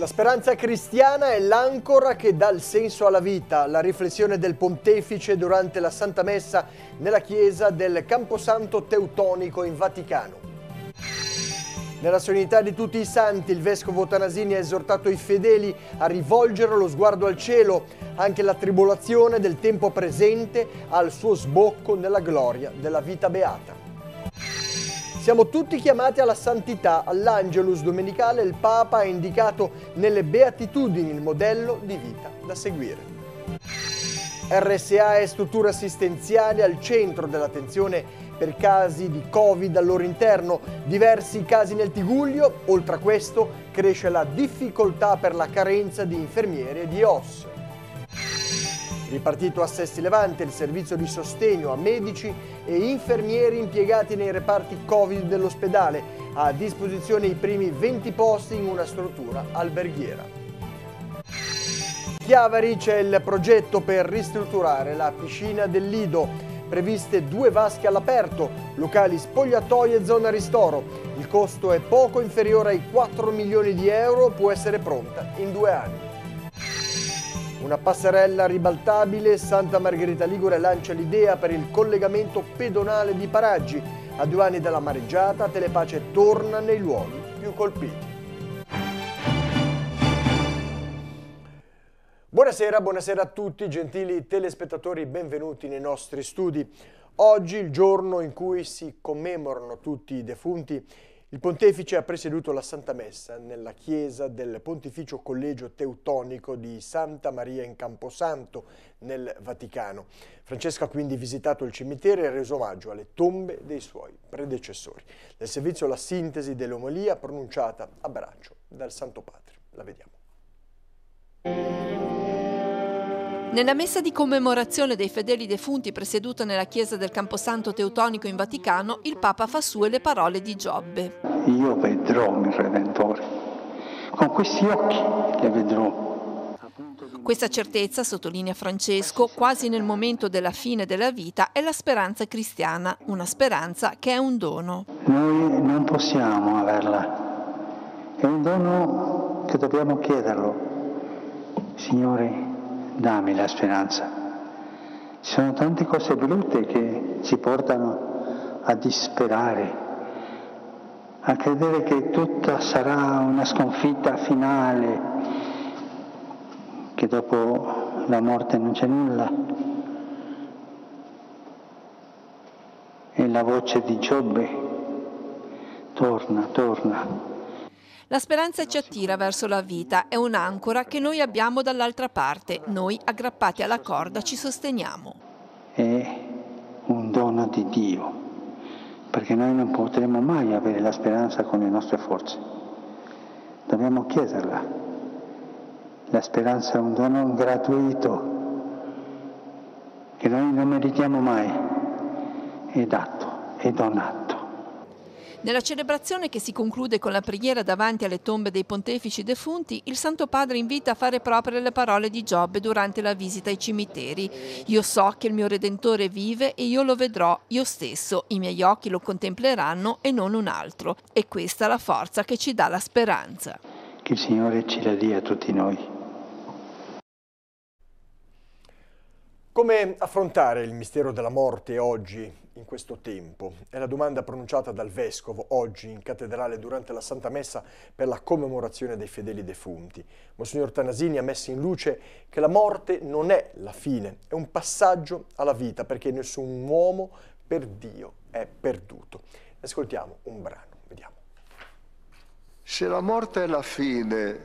La speranza cristiana è l'ancora che dà il senso alla vita, la riflessione del pontefice durante la Santa Messa nella chiesa del Camposanto Teutonico in Vaticano. Nella solennità di tutti i santi il vescovo Tanasini ha esortato i fedeli a rivolgere lo sguardo al cielo, anche la tribolazione del tempo presente al suo sbocco nella gloria della vita beata. Siamo tutti chiamati alla santità, all'Angelus domenicale il Papa ha indicato nelle beatitudini il modello di vita da seguire. RSA è struttura assistenziale al centro dell'attenzione per casi di Covid al loro interno, diversi casi nel Tiguglio, oltre a questo cresce la difficoltà per la carenza di infermieri e di OS. Ripartito a Sesti Levante il servizio di sostegno a medici e infermieri impiegati nei reparti Covid dell'ospedale, ha a disposizione i primi 20 posti in una struttura alberghiera. Chiavari c'è il progetto per ristrutturare la piscina del Lido. Previste due vasche all'aperto, locali spogliatoie e zona ristoro. Il costo è poco inferiore ai 4 milioni di euro, può essere pronta in due anni. Una passerella ribaltabile, Santa Margherita Ligure lancia l'idea per il collegamento pedonale di Paraggi. A due anni dalla mareggiata, Telepace torna nei luoghi più colpiti. Buonasera, buonasera a tutti, gentili telespettatori, benvenuti nei nostri studi. Oggi, il giorno in cui si commemorano tutti i defunti il pontefice ha presieduto la Santa Messa nella chiesa del Pontificio Collegio Teutonico di Santa Maria in Camposanto, nel Vaticano. Francesca ha quindi visitato il cimitero e reso omaggio alle tombe dei suoi predecessori. Nel servizio la sintesi dell'omelia pronunciata a braccio dal Santo Padre. La vediamo. Nella messa di commemorazione dei fedeli defunti presieduta nella chiesa del Camposanto Teutonico in Vaticano, il Papa fa sue le parole di Giobbe. Io vedrò il Redentore, con questi occhi le vedrò. Questa certezza, sottolinea Francesco, quasi nel momento della fine della vita, è la speranza cristiana, una speranza che è un dono. Noi non possiamo averla, è un dono che dobbiamo chiederlo. Signore, dammi la speranza. Ci sono tante cose brutte che ci portano a disperare, a credere che tutta sarà una sconfitta finale, che dopo la morte non c'è nulla. E la voce di Giobbe torna, torna. La speranza ci attira verso la vita, è un'ancora che noi abbiamo dall'altra parte, noi aggrappati alla corda ci sosteniamo. È un dono di Dio, perché noi non potremo mai avere la speranza con le nostre forze, dobbiamo chiederla. La speranza è un dono gratuito che noi non meritiamo mai, è dato, è donato. Nella celebrazione che si conclude con la preghiera davanti alle tombe dei pontefici defunti, il Santo Padre invita a fare proprie le parole di Giobbe durante la visita ai cimiteri. Io so che il mio Redentore vive e io lo vedrò io stesso, i miei occhi lo contempleranno e non un altro. E questa è la forza che ci dà la speranza. Che il Signore ce la dia a tutti noi. Come affrontare il mistero della morte oggi, in questo tempo? È la domanda pronunciata dal Vescovo oggi in cattedrale durante la Santa Messa per la commemorazione dei fedeli defunti. Monsignor Tanasini ha messo in luce che la morte non è la fine, è un passaggio alla vita perché nessun uomo per Dio è perduto. Ascoltiamo un brano, vediamo. Se la morte è la fine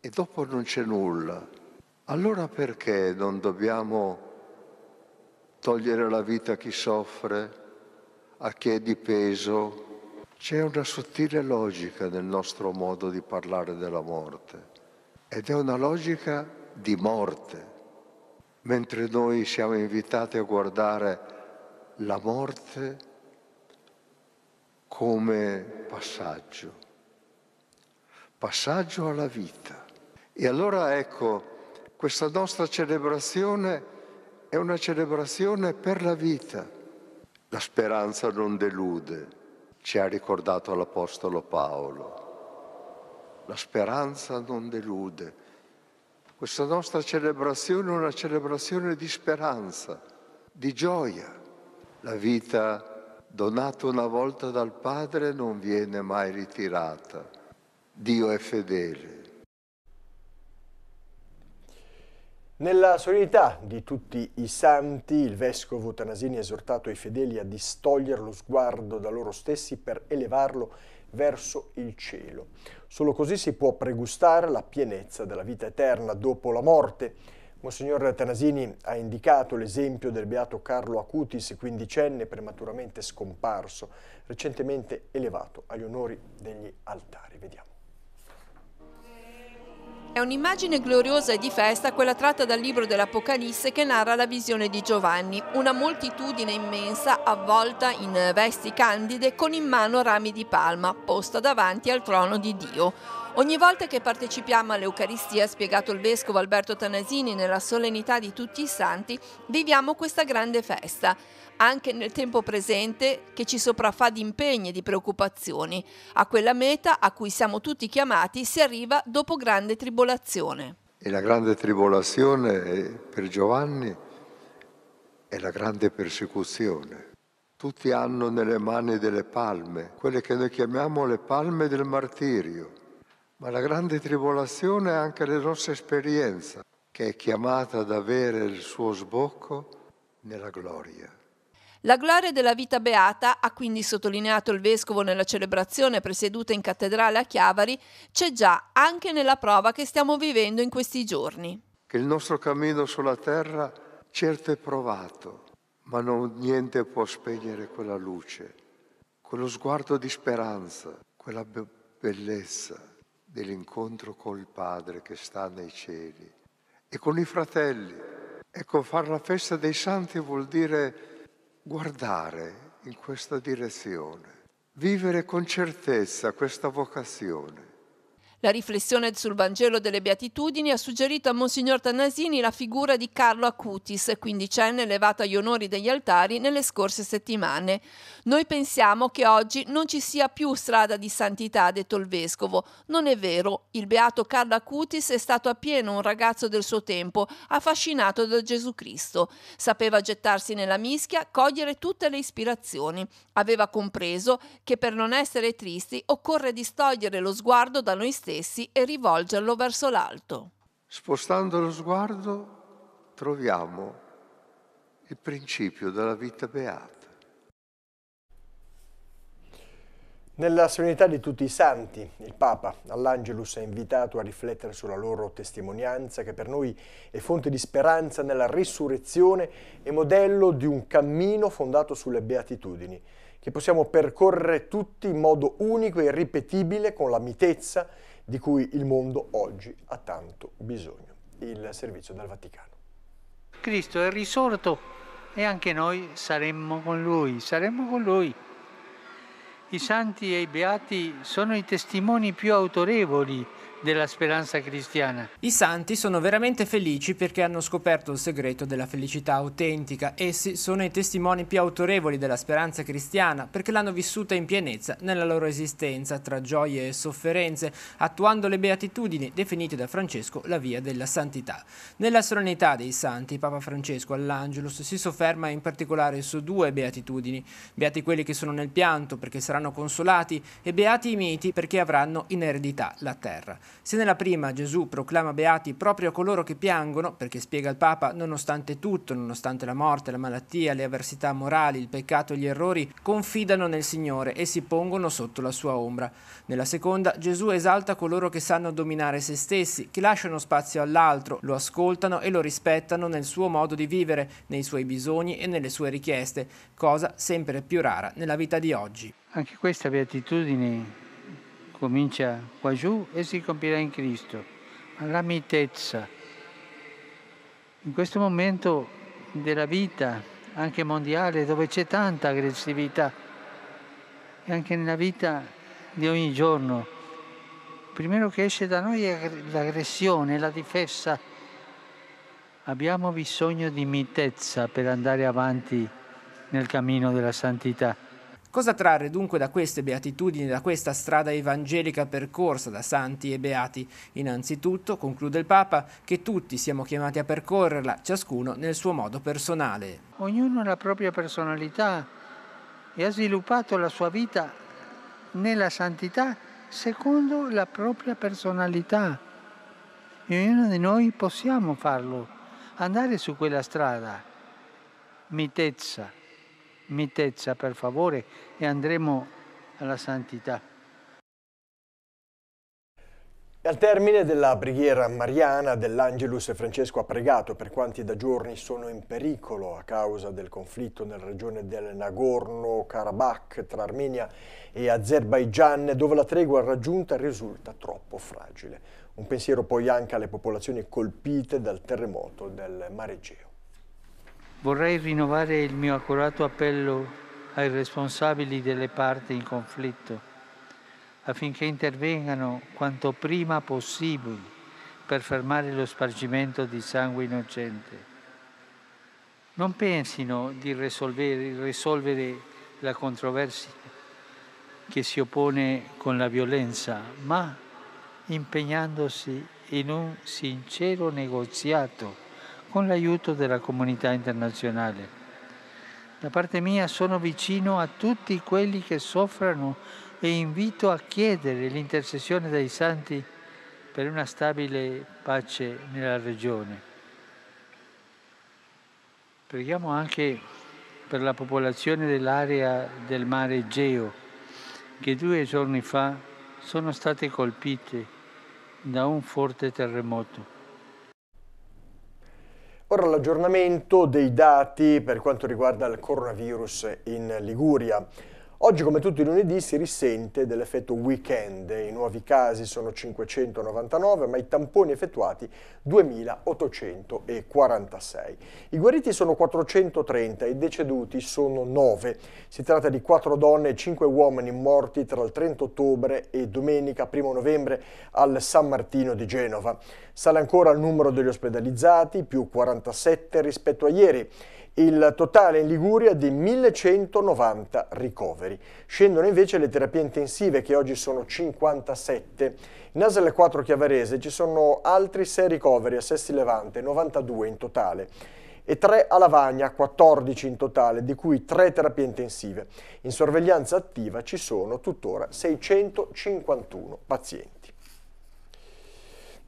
e dopo non c'è nulla, allora perché non dobbiamo togliere la vita a chi soffre, a chi è di peso. C'è una sottile logica nel nostro modo di parlare della morte ed è una logica di morte, mentre noi siamo invitati a guardare la morte come passaggio, passaggio alla vita. E allora ecco, questa nostra celebrazione è una celebrazione per la vita. La speranza non delude, ci ha ricordato l'Apostolo Paolo. La speranza non delude. Questa nostra celebrazione è una celebrazione di speranza, di gioia. La vita donata una volta dal Padre non viene mai ritirata. Dio è fedele Nella solennità di tutti i santi, il vescovo Tanasini ha esortato i fedeli a distogliere lo sguardo da loro stessi per elevarlo verso il cielo. Solo così si può pregustare la pienezza della vita eterna dopo la morte. Monsignor Tanasini ha indicato l'esempio del beato Carlo Acutis, quindicenne prematuramente scomparso, recentemente elevato agli onori degli altari. Vediamo. È un'immagine gloriosa e di festa quella tratta dal libro dell'Apocalisse che narra la visione di Giovanni, una moltitudine immensa avvolta in vesti candide con in mano rami di palma, posta davanti al trono di Dio. Ogni volta che partecipiamo all'Eucaristia, ha spiegato il Vescovo Alberto Tanasini nella solennità di tutti i santi, viviamo questa grande festa, anche nel tempo presente che ci sopraffà di impegni e di preoccupazioni. A quella meta a cui siamo tutti chiamati si arriva dopo grande tribolazione. E la grande tribolazione eh, per Giovanni è la grande persecuzione. Tutti hanno nelle mani delle palme, quelle che noi chiamiamo le palme del martirio ma la grande tribolazione è anche la nostra esperienza, che è chiamata ad avere il suo sbocco nella gloria. La gloria della vita beata, ha quindi sottolineato il vescovo nella celebrazione presieduta in cattedrale a Chiavari, c'è già anche nella prova che stiamo vivendo in questi giorni. Che il nostro cammino sulla terra certo è provato, ma non, niente può spegnere quella luce, quello sguardo di speranza, quella be- bellezza dell'incontro col Padre che sta nei cieli e con i fratelli. Ecco, fare la festa dei santi vuol dire guardare in questa direzione, vivere con certezza questa vocazione. La riflessione sul Vangelo delle Beatitudini ha suggerito a Monsignor Tanasini la figura di Carlo Acutis, quindicenne elevato agli onori degli altari nelle scorse settimane. Noi pensiamo che oggi non ci sia più strada di santità, ha detto il vescovo. Non è vero, il beato Carlo Acutis è stato appieno un ragazzo del suo tempo, affascinato da Gesù Cristo. Sapeva gettarsi nella mischia, cogliere tutte le ispirazioni. Aveva compreso che per non essere tristi occorre distogliere lo sguardo da noi stessi stessi e rivolgerlo verso l'alto. Spostando lo sguardo troviamo il principio della vita beata. Nella serenità di tutti i santi, il Papa all'Angelus è invitato a riflettere sulla loro testimonianza che per noi è fonte di speranza nella risurrezione e modello di un cammino fondato sulle beatitudini, che possiamo percorrere tutti in modo unico e ripetibile con la mitezza di cui il mondo oggi ha tanto bisogno, il servizio dal Vaticano. Cristo è risorto e anche noi saremmo con Lui, saremmo con Lui. I santi e i beati sono i testimoni più autorevoli della speranza cristiana. I santi sono veramente felici perché hanno scoperto il segreto della felicità autentica. Essi sono i testimoni più autorevoli della speranza cristiana perché l'hanno vissuta in pienezza nella loro esistenza, tra gioie e sofferenze, attuando le beatitudini definite da Francesco la via della santità. Nella serenità dei santi, Papa Francesco all'Angelus si sofferma in particolare su due beatitudini, beati quelli che sono nel pianto perché saranno consolati e beati i miti perché avranno in eredità la terra. Se nella prima Gesù proclama beati proprio coloro che piangono, perché spiega il Papa, nonostante tutto, nonostante la morte, la malattia, le avversità morali, il peccato e gli errori, confidano nel Signore e si pongono sotto la sua ombra. Nella seconda Gesù esalta coloro che sanno dominare se stessi, che lasciano spazio all'altro, lo ascoltano e lo rispettano nel suo modo di vivere, nei suoi bisogni e nelle sue richieste, cosa sempre più rara nella vita di oggi. Anche questa beatitudine comincia qua giù e si compirà in Cristo, alla mitezza. In questo momento della vita, anche mondiale, dove c'è tanta aggressività, e anche nella vita di ogni giorno, il primo che esce da noi è l'aggressione, la difesa. Abbiamo bisogno di mitezza per andare avanti nel cammino della santità. Cosa trarre dunque da queste beatitudini, da questa strada evangelica percorsa da santi e beati? Innanzitutto, conclude il Papa, che tutti siamo chiamati a percorrerla, ciascuno nel suo modo personale. Ognuno ha la propria personalità e ha sviluppato la sua vita nella santità secondo la propria personalità. E ognuno di noi possiamo farlo, andare su quella strada, mitezza mitezza, per favore, e andremo alla santità. Al termine della preghiera mariana dell'Angelus, Francesco ha pregato per quanti da giorni sono in pericolo a causa del conflitto nella regione del Nagorno-Karabakh tra Armenia e Azerbaigian, dove la tregua raggiunta risulta troppo fragile. Un pensiero poi anche alle popolazioni colpite dal terremoto del Mare Egeo. Vorrei rinnovare il mio accurato appello ai responsabili delle parti in conflitto affinché intervengano quanto prima possibile per fermare lo spargimento di sangue innocente. Non pensino di risolvere, risolvere la controversia che si oppone con la violenza, ma impegnandosi in un sincero negoziato con l'aiuto della comunità internazionale. Da parte mia sono vicino a tutti quelli che soffrono e invito a chiedere l'intercessione dei santi per una stabile pace nella regione. Preghiamo anche per la popolazione dell'area del mare Egeo, che due giorni fa sono state colpite da un forte terremoto. Ora l'aggiornamento dei dati per quanto riguarda il coronavirus in Liguria. Oggi, come tutti i lunedì, si risente dell'effetto weekend. I nuovi casi sono 599, ma i tamponi effettuati 2846. I guariti sono 430 i deceduti sono 9. Si tratta di 4 donne e 5 uomini morti tra il 30 ottobre e domenica 1 novembre al San Martino di Genova. Sale ancora il numero degli ospedalizzati, più 47 rispetto a ieri il totale in Liguria di 1190 ricoveri. Scendono invece le terapie intensive che oggi sono 57. In ASL 4 Chiavarese ci sono altri 6 ricoveri a Sessi Levante, 92 in totale e 3 a Lavagna, 14 in totale, di cui 3 terapie intensive. In sorveglianza attiva ci sono tuttora 651 pazienti.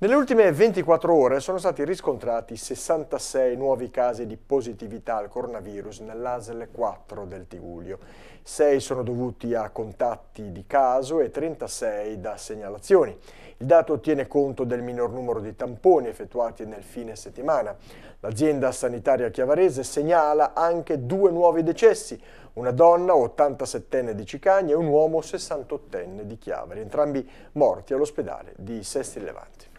Nelle ultime 24 ore sono stati riscontrati 66 nuovi casi di positività al coronavirus nell'ASL 4 del Tigulio. 6 sono dovuti a contatti di caso e 36 da segnalazioni. Il dato tiene conto del minor numero di tamponi effettuati nel fine settimana. L'azienda sanitaria chiavarese segnala anche due nuovi decessi, una donna 87enne di Cicagna e un uomo 68enne di Chiavari, entrambi morti all'ospedale di Sesti Levanti.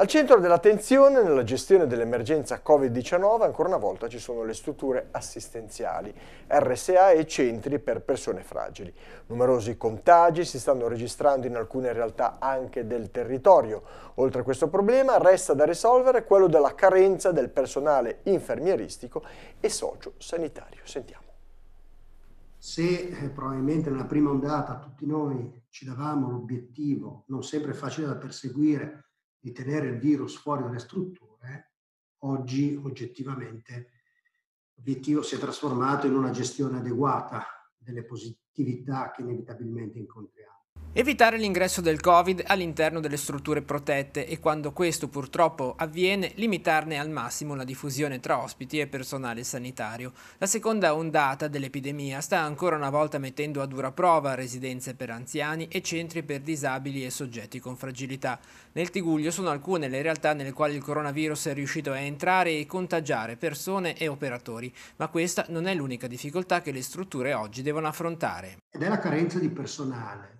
Al centro dell'attenzione nella gestione dell'emergenza Covid-19 ancora una volta ci sono le strutture assistenziali, RSA e centri per persone fragili. Numerosi contagi si stanno registrando in alcune realtà anche del territorio. Oltre a questo problema resta da risolvere quello della carenza del personale infermieristico e socio-sanitario. Sentiamo. Se eh, probabilmente nella prima ondata tutti noi ci davamo l'obiettivo, non sempre facile da perseguire, di tenere il virus fuori dalle strutture, oggi oggettivamente l'obiettivo si è trasformato in una gestione adeguata delle positività che inevitabilmente incontriamo. Evitare l'ingresso del Covid all'interno delle strutture protette e quando questo purtroppo avviene limitarne al massimo la diffusione tra ospiti e personale sanitario. La seconda ondata dell'epidemia sta ancora una volta mettendo a dura prova residenze per anziani e centri per disabili e soggetti con fragilità. Nel Tiguglio sono alcune le realtà nelle quali il coronavirus è riuscito a entrare e contagiare persone e operatori, ma questa non è l'unica difficoltà che le strutture oggi devono affrontare. Ed è la carenza di personale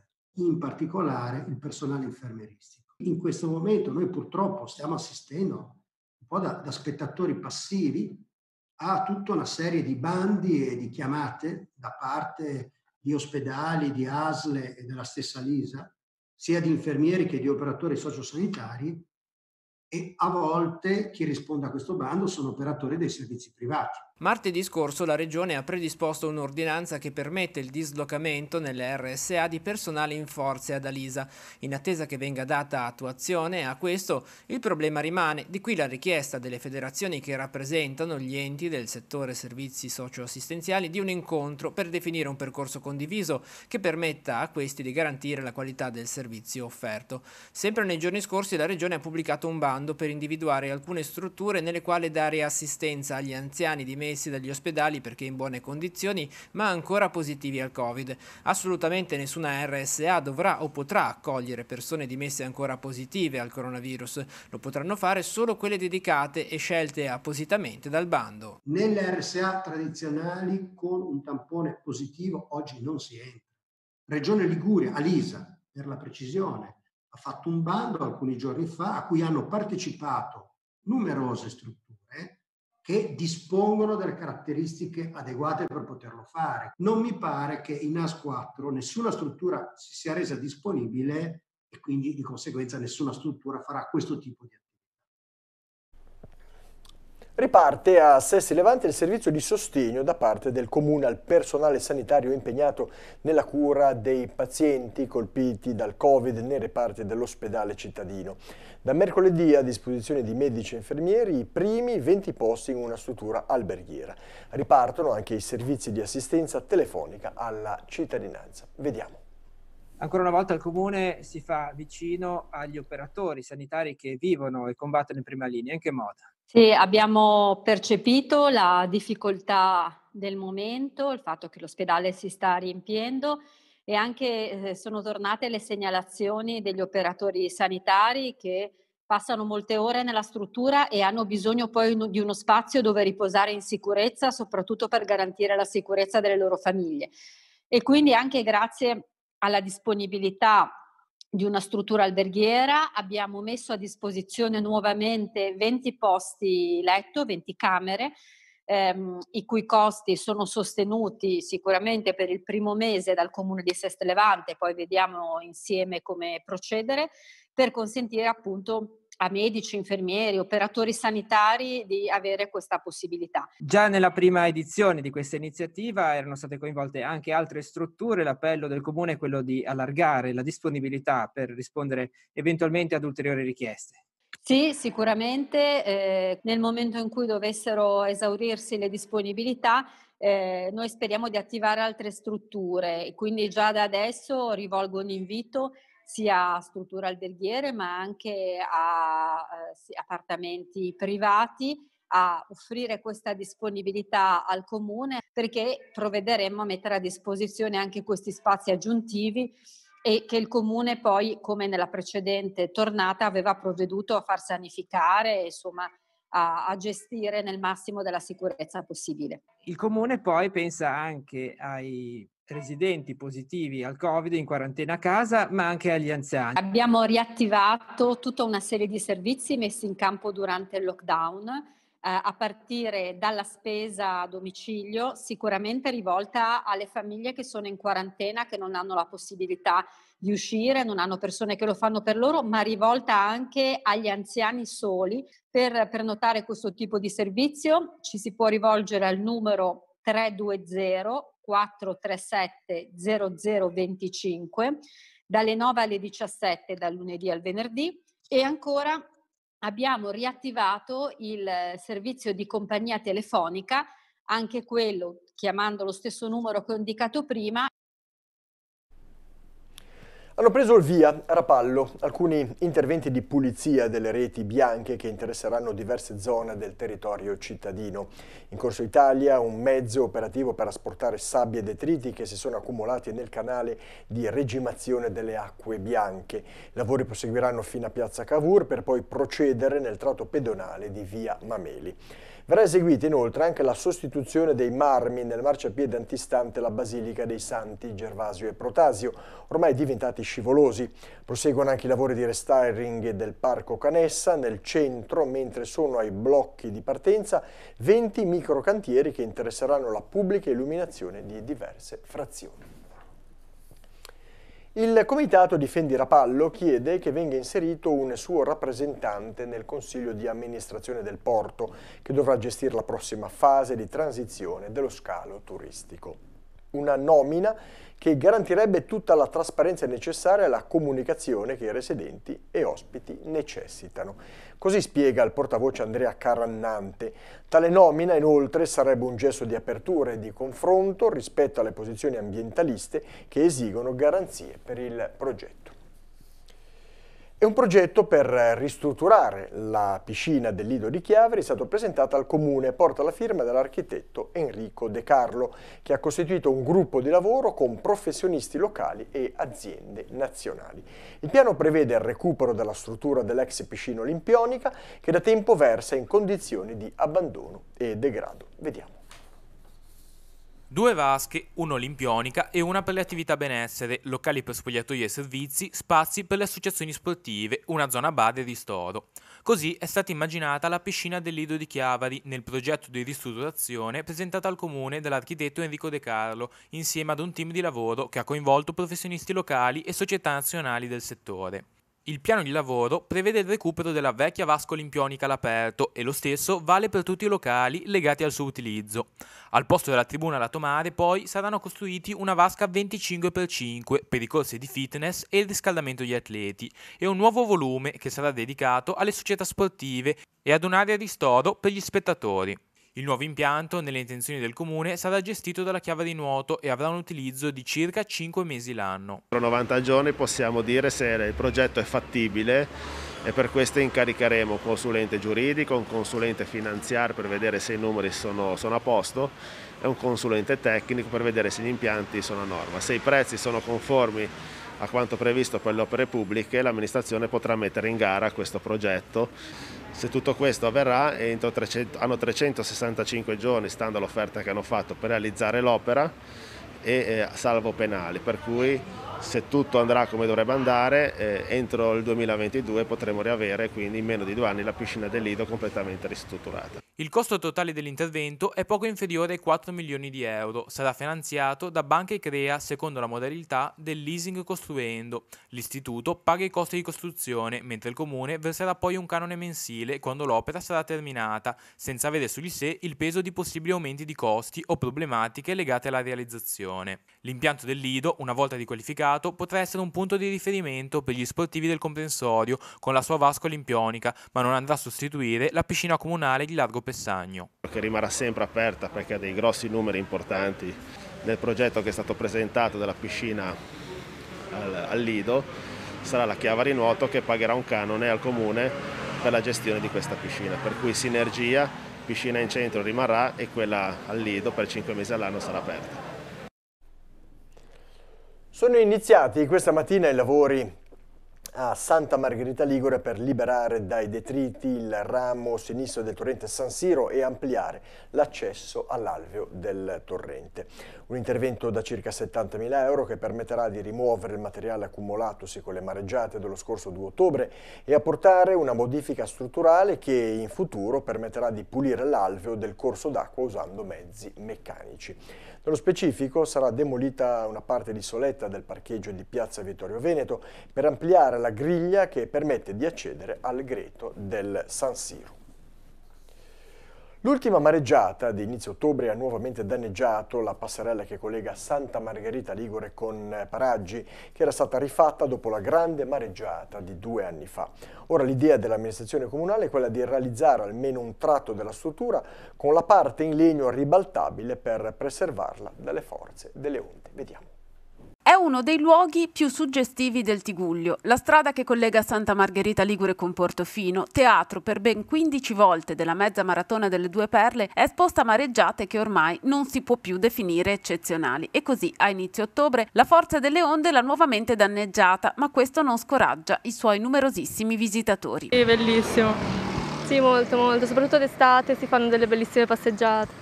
in particolare il personale infermeristico. In questo momento noi purtroppo stiamo assistendo un po' da, da spettatori passivi a tutta una serie di bandi e di chiamate da parte di ospedali, di ASLE e della stessa LISA, sia di infermieri che di operatori sociosanitari e a volte chi risponde a questo bando sono operatori dei servizi privati Martedì scorso la Regione ha predisposto un'ordinanza che permette il dislocamento nelle RSA di personale in forze ad Alisa. In attesa che venga data attuazione a questo, il problema rimane, di qui la richiesta delle federazioni che rappresentano gli enti del settore servizi socioassistenziali di un incontro per definire un percorso condiviso che permetta a questi di garantire la qualità del servizio offerto. Sempre nei giorni scorsi la Regione ha pubblicato un bando per individuare alcune strutture nelle quali dare assistenza agli anziani di meno ammessi dagli ospedali perché in buone condizioni, ma ancora positivi al Covid. Assolutamente nessuna RSA dovrà o potrà accogliere persone dimesse ancora positive al coronavirus. Lo potranno fare solo quelle dedicate e scelte appositamente dal bando. Nelle RSA tradizionali con un tampone positivo oggi non si entra. Regione Liguria, Alisa, per la precisione, ha fatto un bando alcuni giorni fa a cui hanno partecipato numerose strutture che dispongono delle caratteristiche adeguate per poterlo fare. Non mi pare che in AS 4 nessuna struttura si sia resa disponibile e quindi di conseguenza nessuna struttura farà questo tipo di riparte a Sessi Levante il servizio di sostegno da parte del comune al personale sanitario impegnato nella cura dei pazienti colpiti dal Covid nei reparti dell'ospedale cittadino. Da mercoledì a disposizione di medici e infermieri i primi 20 posti in una struttura alberghiera. Ripartono anche i servizi di assistenza telefonica alla cittadinanza. Vediamo. Ancora una volta il Comune si fa vicino agli operatori sanitari che vivono e combattono in prima linea. In che modo? Sì, abbiamo percepito la difficoltà del momento, il fatto che l'ospedale si sta riempiendo e anche eh, sono tornate le segnalazioni degli operatori sanitari che passano molte ore nella struttura e hanno bisogno poi di uno spazio dove riposare in sicurezza, soprattutto per garantire la sicurezza delle loro famiglie. E quindi anche grazie alla disponibilità di una struttura alberghiera, abbiamo messo a disposizione nuovamente 20 posti letto, 20 camere, ehm, i cui costi sono sostenuti sicuramente per il primo mese dal comune di Sestelevante, poi vediamo insieme come procedere, per consentire appunto a medici, infermieri, operatori sanitari di avere questa possibilità. Già nella prima edizione di questa iniziativa erano state coinvolte anche altre strutture, l'appello del comune è quello di allargare la disponibilità per rispondere eventualmente ad ulteriori richieste. Sì, sicuramente eh, nel momento in cui dovessero esaurirsi le disponibilità eh, noi speriamo di attivare altre strutture, quindi già da adesso rivolgo un invito sia a strutture alberghiere ma anche a eh, appartamenti privati a offrire questa disponibilità al comune perché provvederemo a mettere a disposizione anche questi spazi aggiuntivi e che il comune poi, come nella precedente tornata, aveva provveduto a far sanificare, insomma, a, a, gestire nel massimo della sicurezza possibile. Il comune poi pensa anche ai residenti positivi al Covid in quarantena a casa, ma anche agli anziani. Abbiamo riattivato tutta una serie di servizi messi in campo durante il lockdown, eh, a partire dalla spesa a domicilio, sicuramente rivolta alle famiglie che sono in quarantena, che non hanno la possibilità di uscire, non hanno persone che lo fanno per loro, ma rivolta anche agli anziani soli. Per prenotare questo tipo di servizio ci si può rivolgere al numero 320 437 0025 dalle 9 alle 17 dal lunedì al venerdì e ancora abbiamo riattivato il servizio di compagnia telefonica, anche quello chiamando lo stesso numero che ho indicato prima hanno preso il via a Rapallo alcuni interventi di pulizia delle reti bianche che interesseranno diverse zone del territorio cittadino. In Corso Italia un mezzo operativo per asportare sabbie e detriti che si sono accumulati nel canale di regimazione delle acque bianche. I lavori proseguiranno fino a Piazza Cavour per poi procedere nel tratto pedonale di via Mameli. Verrà eseguita inoltre anche la sostituzione dei marmi nel marciapiede antistante la Basilica dei Santi Gervasio e Protasio, ormai diventati scivolosi. Proseguono anche i lavori di restyling del Parco Canessa nel centro, mentre sono ai blocchi di partenza 20 microcantieri che interesseranno la pubblica illuminazione di diverse frazioni. Il comitato Difendi Rapallo chiede che venga inserito un suo rappresentante nel consiglio di amministrazione del porto, che dovrà gestire la prossima fase di transizione dello scalo turistico una nomina che garantirebbe tutta la trasparenza necessaria alla comunicazione che i residenti e ospiti necessitano. Così spiega il portavoce Andrea Carannante. Tale nomina inoltre sarebbe un gesto di apertura e di confronto rispetto alle posizioni ambientaliste che esigono garanzie per il progetto. È un progetto per ristrutturare la piscina del Lido di Chiaveri, è stato presentato al Comune, porta la firma dell'architetto Enrico De Carlo, che ha costituito un gruppo di lavoro con professionisti locali e aziende nazionali. Il piano prevede il recupero della struttura dell'ex piscina olimpionica, che da tempo versa in condizioni di abbandono e degrado. Vediamo. Due vasche, una olimpionica e una per le attività benessere, locali per spogliatoi e servizi, spazi per le associazioni sportive, una zona bad e ristoro. Così è stata immaginata la piscina dell'Ido di Chiavari nel progetto di ristrutturazione presentato al comune dall'architetto Enrico De Carlo insieme ad un team di lavoro che ha coinvolto professionisti locali e società nazionali del settore. Il piano di lavoro prevede il recupero della vecchia vasca olimpionica all'aperto e lo stesso vale per tutti i locali legati al suo utilizzo. Al posto della tribuna lato mare poi saranno costruiti una vasca 25x5 per i corsi di fitness e il riscaldamento degli atleti e un nuovo volume che sarà dedicato alle società sportive e ad un'area di ristoro per gli spettatori. Il nuovo impianto, nelle intenzioni del comune, sarà gestito dalla chiave di Nuoto e avrà un utilizzo di circa 5 mesi l'anno. Tra 90 giorni possiamo dire se il progetto è fattibile e per questo incaricheremo un consulente giuridico, un consulente finanziario per vedere se i numeri sono, sono, a posto e un consulente tecnico per vedere se gli impianti sono a norma. Se i prezzi sono conformi a quanto previsto per le opere pubbliche l'amministrazione potrà mettere in gara questo progetto. Se tutto questo avverrà, 300, hanno 365 giorni, stando all'offerta che hanno fatto, per realizzare l'opera e eh, salvo penali, per cui se tutto andrà come dovrebbe andare, eh, entro il 2022 potremo riavere quindi in meno di due anni la piscina del Lido completamente ristrutturata. Il costo totale dell'intervento è poco inferiore ai 4 milioni di euro. Sarà finanziato da Banca Icrea secondo la modalità del leasing costruendo. L'istituto paga i costi di costruzione, mentre il comune verserà poi un canone mensile quando l'opera sarà terminata, senza avere su di sé il peso di possibili aumenti di costi o problematiche legate alla realizzazione. L'impianto del Lido, una volta riqualificato, mercato potrà essere un punto di riferimento per gli sportivi del comprensorio con la sua vasca olimpionica, ma non andrà a sostituire la piscina comunale di Largo Pessagno. Che rimarrà sempre aperta perché ha dei grossi numeri importanti nel progetto che è stato presentato della piscina al, al Lido, sarà la Chiava Rinuoto che pagherà un canone al comune per la gestione di questa piscina, per cui sinergia piscina in centro rimarrà e quella al Lido per 5 mesi all'anno sarà aperta. Sono iniziati questa mattina i lavori a Santa Margherita Ligure per liberare dai detriti il ramo sinistro del torrente San Siro e ampliare l'accesso all'alveo del torrente. Un intervento da circa 70.000 euro che permetterà di rimuovere il materiale accumulatosi con le mareggiate dello scorso 2 ottobre e apportare una modifica strutturale che in futuro permetterà di pulire l'alveo del corso d'acqua usando mezzi meccanici. Nello specifico sarà demolita una parte di soletta del parcheggio di Piazza Vittorio Veneto per ampliare la griglia che permette di accedere al greto del San Siro. L'ultima mareggiata di inizio ottobre ha nuovamente danneggiato la passerella che collega Santa Margherita Ligure con Paraggi, che era stata rifatta dopo la grande mareggiata di due anni fa. Ora l'idea dell'amministrazione comunale è quella di realizzare almeno un tratto della struttura con la parte in legno ribaltabile per preservarla dalle forze delle onde. Vediamo. È uno dei luoghi più suggestivi del Tiguglio, la strada che collega Santa Margherita Ligure con Portofino, teatro per ben 15 volte della mezza maratona delle due perle, è esposta a mareggiate che ormai non si può più definire eccezionali. E così a inizio ottobre la forza delle onde l'ha nuovamente danneggiata, ma questo non scoraggia i suoi numerosissimi visitatori. È bellissimo. Sì, molto, molto. Soprattutto d'estate si fanno delle bellissime passeggiate.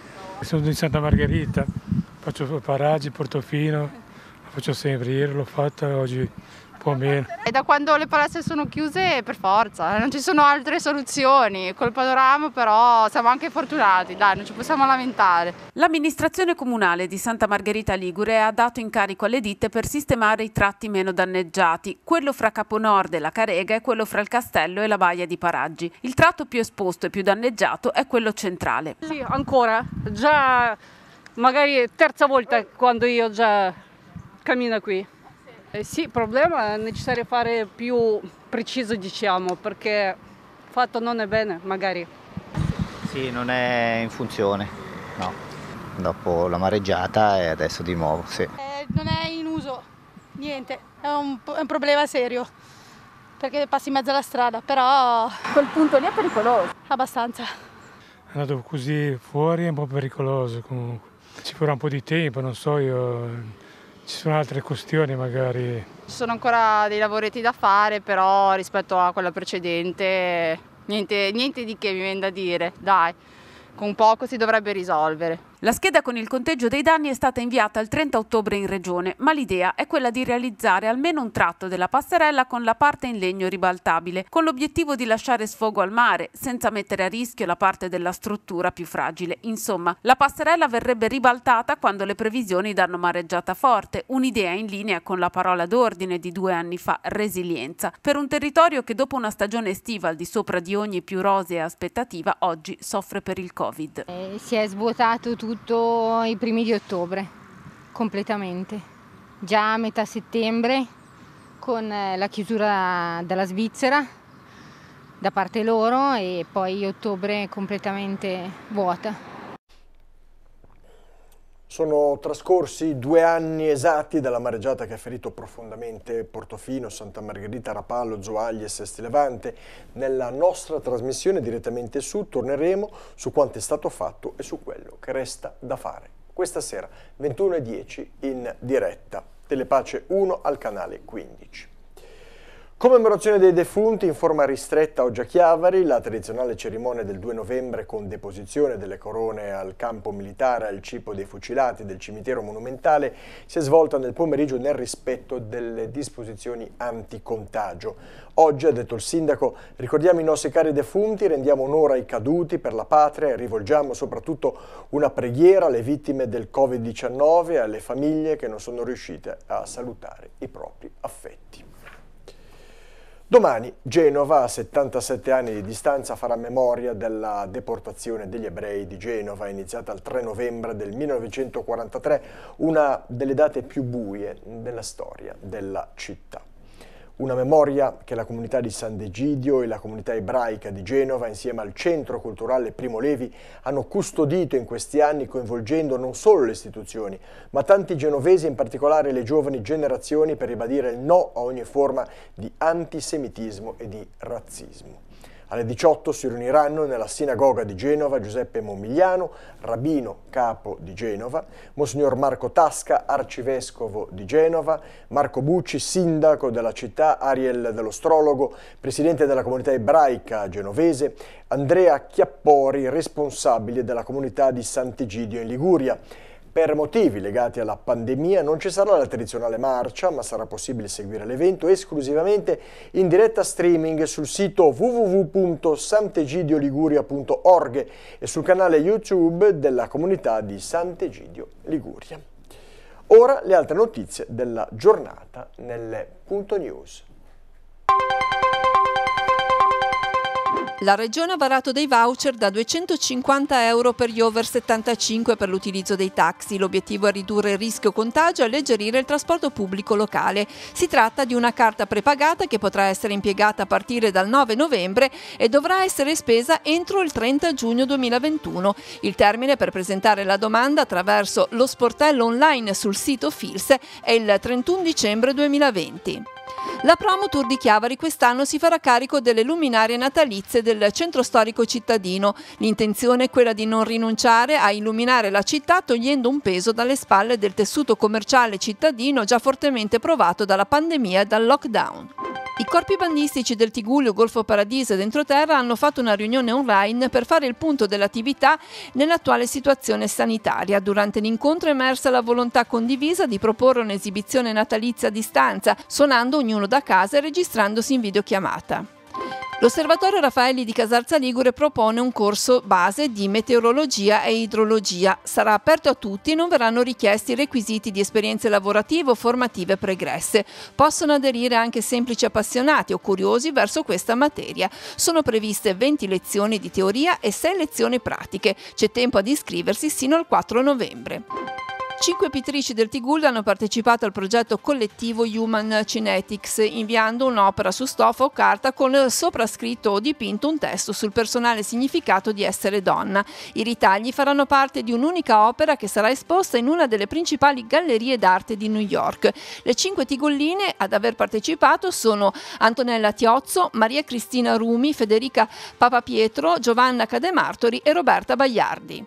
Sono in Santa Margherita, faccio paraggi, Portofino lo faccio sempre, ieri l'ho fatta, oggi un po' meno. E da quando le palestre sono chiuse, per forza, non ci sono altre soluzioni. Col panorama però siamo anche fortunati, dai, non ci possiamo lamentare. L'amministrazione comunale di Santa Margherita Ligure ha dato incarico alle ditte per sistemare i tratti meno danneggiati, quello fra Caponord e la Carega e quello fra il Castello e la Baia di Paraggi. Il tratto più esposto e più danneggiato è quello centrale. Sì, ancora, già magari terza volta quando io già cammina qui. Eh, sì, il problema è necessario fare più preciso, diciamo, perché fatto non è bene, magari. Sì, non è in funzione, no. Dopo la mareggiata e adesso di nuovo, sì. Eh, non è in uso, niente, è un, è un problema serio, perché passi in mezzo alla strada, però... Quel punto lì è pericoloso. Abbastanza. Andato così fuori è un po' pericoloso comunque. Ci vorrà un po' di tempo, non so, io ci sono altre questioni magari. Ci sono ancora dei lavoretti da fare, però rispetto a quella precedente niente, niente di che mi viene da dire, dai, con poco si dovrebbe risolvere. La scheda con il conteggio dei danni è stata inviata il 30 ottobre in regione, ma l'idea è quella di realizzare almeno un tratto della passerella con la parte in legno ribaltabile, con l'obiettivo di lasciare sfogo al mare, senza mettere a rischio la parte della struttura più fragile. Insomma, la passerella verrebbe ribaltata quando le previsioni danno mareggiata forte, un'idea in linea con la parola d'ordine di due anni fa, resilienza, per un territorio che dopo una stagione estiva al di sopra di ogni più rosea aspettativa, oggi soffre per il Covid. Eh, si è svuotato tutto tutto i primi di ottobre, completamente. Già a metà settembre con eh, la chiusura dalla Svizzera da parte loro e poi ottobre completamente vuota. Sono trascorsi due anni esatti dalla mareggiata che ha ferito profondamente Portofino, Santa Margherita, Rapallo, Zoagli e Sesti Levante. Nella nostra trasmissione direttamente su torneremo su quanto è stato fatto e su quello che resta da fare. Questa sera 21.10 in diretta, Telepace 1 al canale 15. Commemorazione dei defunti in forma ristretta oggi a Chiavari, la tradizionale cerimonia del 2 novembre con deposizione delle corone al campo militare al cipo dei fucilati del cimitero monumentale si è svolta nel pomeriggio nel rispetto delle disposizioni anticontagio. Oggi, ha detto il sindaco, ricordiamo i nostri cari defunti, rendiamo onore ai caduti per la patria e rivolgiamo soprattutto una preghiera alle vittime del Covid-19 e alle famiglie che non sono riuscite a salutare i propri affetti. Domani Genova, a 77 anni di distanza, farà memoria della deportazione degli ebrei di Genova, iniziata il 3 novembre del 1943, una delle date più buie della storia della città. Una memoria che la comunità di San Degidio e la comunità ebraica di Genova, insieme al Centro Culturale Primo Levi, hanno custodito in questi anni coinvolgendo non solo le istituzioni, ma tanti genovesi, in particolare le giovani generazioni, per ribadire il no a ogni forma di antisemitismo e di razzismo. Alle 18 si riuniranno nella sinagoga di Genova Giuseppe Momigliano, rabbino capo di Genova, Monsignor Marco Tasca, arcivescovo di Genova, Marco Bucci, sindaco della città, Ariel dell'Ostrologo, presidente della comunità ebraica genovese, Andrea Chiappori, responsabile della comunità di Sant'Egidio in Liguria, per motivi legati alla pandemia non ci sarà la tradizionale marcia, ma sarà possibile seguire l'evento esclusivamente in diretta streaming sul sito www.sant'egidioliguria.org e sul canale YouTube della comunità di Sant'Egidio Liguria. Ora le altre notizie della giornata nelle Punto News. La Regione ha varato dei voucher da 250 euro per gli over 75 per l'utilizzo dei taxi. L'obiettivo è ridurre il rischio contagio e alleggerire il trasporto pubblico locale. Si tratta di una carta prepagata che potrà essere impiegata a partire dal 9 novembre e dovrà essere spesa entro il 30 giugno 2021. Il termine per presentare la domanda attraverso lo sportello online sul sito FILS è il 31 dicembre 2020. La promo Tour di Chiavari quest'anno si farà carico delle luminarie natalizie del centro storico cittadino. L'intenzione è quella di non rinunciare a illuminare la città togliendo un peso dalle spalle del tessuto commerciale cittadino già fortemente provato dalla pandemia e dal lockdown. I corpi bandistici del Tigullio Golfo Paradiso ed Entroterra hanno fatto una riunione online per fare il punto dell'attività nell'attuale situazione sanitaria. Durante l'incontro è emersa la volontà condivisa di proporre un'esibizione natalizia a distanza, suonando ognuno da casa e registrandosi in videochiamata. L'Osservatorio Raffaelli di Casarza Ligure propone un corso base di meteorologia e idrologia. Sarà aperto a tutti e non verranno richiesti requisiti di esperienze lavorative o formative pregresse. Possono aderire anche semplici appassionati o curiosi verso questa materia. Sono previste 20 lezioni di teoria e 6 lezioni pratiche. C'è tempo ad iscriversi sino al 4 novembre. Cinque pittrici del Tigul hanno partecipato al progetto collettivo Human Cinetics, inviando un'opera su stoffa o carta con soprascritto o dipinto un testo sul personale significato di essere donna. I ritagli faranno parte di un'unica opera che sarà esposta in una delle principali gallerie d'arte di New York. Le cinque tigulline ad aver partecipato sono Antonella Tiozzo, Maria Cristina Rumi, Federica Papapietro, Giovanna Cademartori e Roberta Bagliardi.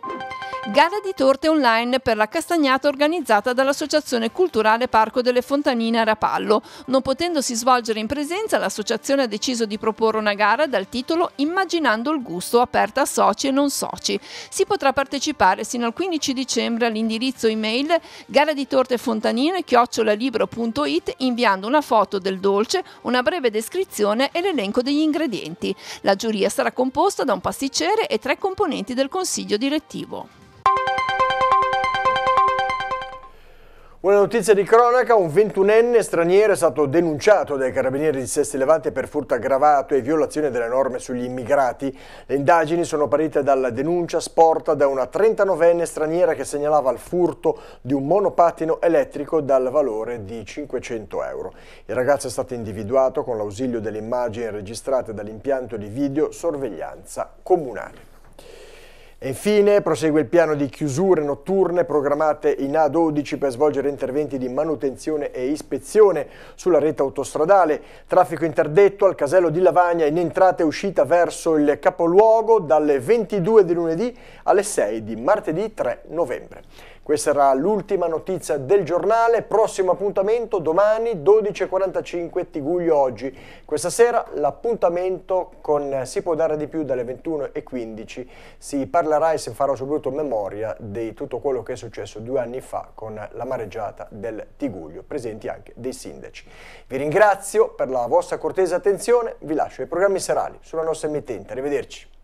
Gara di torte online per la castagnata organizzata dall'Associazione Culturale Parco delle Fontanine a Rapallo. Non potendosi svolgere in presenza, l'associazione ha deciso di proporre una gara dal titolo Immaginando il gusto, aperta a soci e non soci. Si potrà partecipare sino al 15 dicembre all'indirizzo email gara di torte fontanine chiocciolalibro.it inviando una foto del dolce, una breve descrizione e l'elenco degli ingredienti. La giuria sarà composta da un pasticcere e tre componenti del consiglio direttivo. Una notizia di cronaca, un 21enne straniero è stato denunciato dai carabinieri di Sesti Levante per furto aggravato e violazione delle norme sugli immigrati. Le indagini sono partite dalla denuncia sporta da una 39enne straniera che segnalava il furto di un monopattino elettrico dal valore di 500 euro. Il ragazzo è stato individuato con l'ausilio delle immagini registrate dall'impianto di videosorveglianza comunale. Infine prosegue il piano di chiusure notturne programmate in A12 per svolgere interventi di manutenzione e ispezione sulla rete autostradale, traffico interdetto al casello di Lavagna in entrata e uscita verso il capoluogo dalle 22 di lunedì alle 6 di martedì 3 novembre. Questa era l'ultima notizia del giornale, prossimo appuntamento domani 12.45 Tiguglio Oggi. Questa sera l'appuntamento con Si può dare di più dalle 21.15, si parlerà e si farà soprattutto memoria di tutto quello che è successo due anni fa con la mareggiata del Tiguglio, presenti anche dei sindaci. Vi ringrazio per la vostra cortese attenzione, vi lascio ai programmi serali sulla nostra emittente, arrivederci.